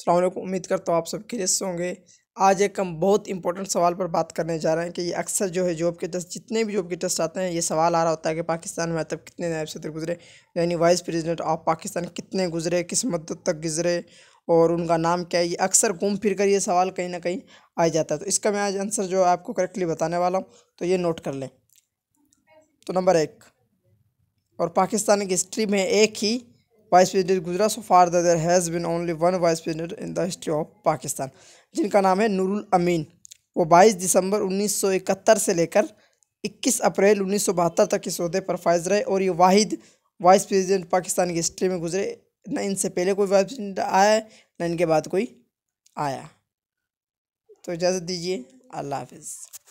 सलाम उम्मीद कर तो आप सब खेस से होंगे आज एक हम बहुत इंपॉर्टेंट सवाल पर बात करने जा रहे हैं कि ये अक्सर जो है जॉब के टेस्ट जितने भी जॉब के टेस्ट आते हैं ये सवाल आ रहा होता है कि पाकिस्तान में तब कितने नायब सदर गुजरे यानी वाइस प्रेसिडेंट ऑफ पाकिस्तान कितने गुजरे किस मदद तक गुजरे और उनका नाम क्या है ये अक्सर घूम फिर कर ये सवाल कहीं ना कहीं आ जाता है तो इसका मैं आज आंसर जो है आपको करेक्टली बताने वाला हूँ तो ये नोट कर लें तो नंबर एक और पाकिस्तान की हिस्ट्री में एक ही वाइस प्रेसिडेंट गुजरा so far there has been only one vice president in the history of Pakistan जिनका नाम है नूरुल अमीन वो 22 दिसंबर 1971 से लेकर 21 अप्रैल 1972 तक इस अहदे पर फायज रहे और ये वाहिद वाइस प्रेसिडेंट पाकिस्तान की हिस्ट्री में गुजरे न इनसे पहले कोई वाइस प्रेसिडेंट आया ना इनके बाद कोई आया तो इजाज़त दीजिए अल्लाह हाफिज़